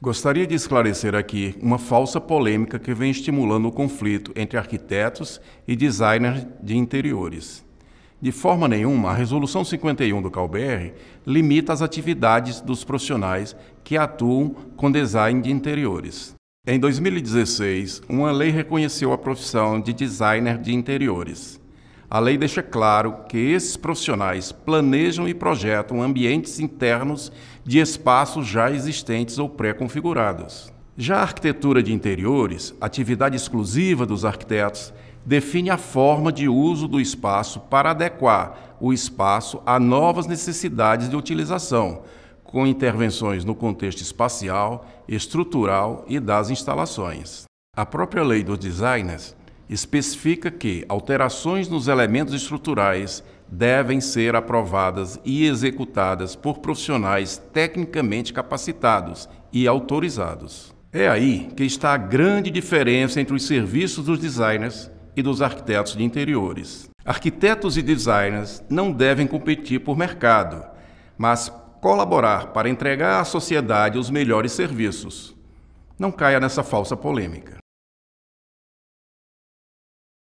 Gostaria de esclarecer aqui uma falsa polêmica que vem estimulando o conflito entre arquitetos e designers de interiores. De forma nenhuma, a Resolução 51 do CalBR limita as atividades dos profissionais que atuam com design de interiores. Em 2016, uma lei reconheceu a profissão de designer de interiores. A lei deixa claro que esses profissionais planejam e projetam ambientes internos de espaços já existentes ou pré-configurados. Já a arquitetura de interiores, atividade exclusiva dos arquitetos, define a forma de uso do espaço para adequar o espaço a novas necessidades de utilização, com intervenções no contexto espacial, estrutural e das instalações. A própria lei dos designers especifica que alterações nos elementos estruturais devem ser aprovadas e executadas por profissionais tecnicamente capacitados e autorizados. É aí que está a grande diferença entre os serviços dos designers e dos arquitetos de interiores. Arquitetos e designers não devem competir por mercado, mas colaborar para entregar à sociedade os melhores serviços. Não caia nessa falsa polêmica.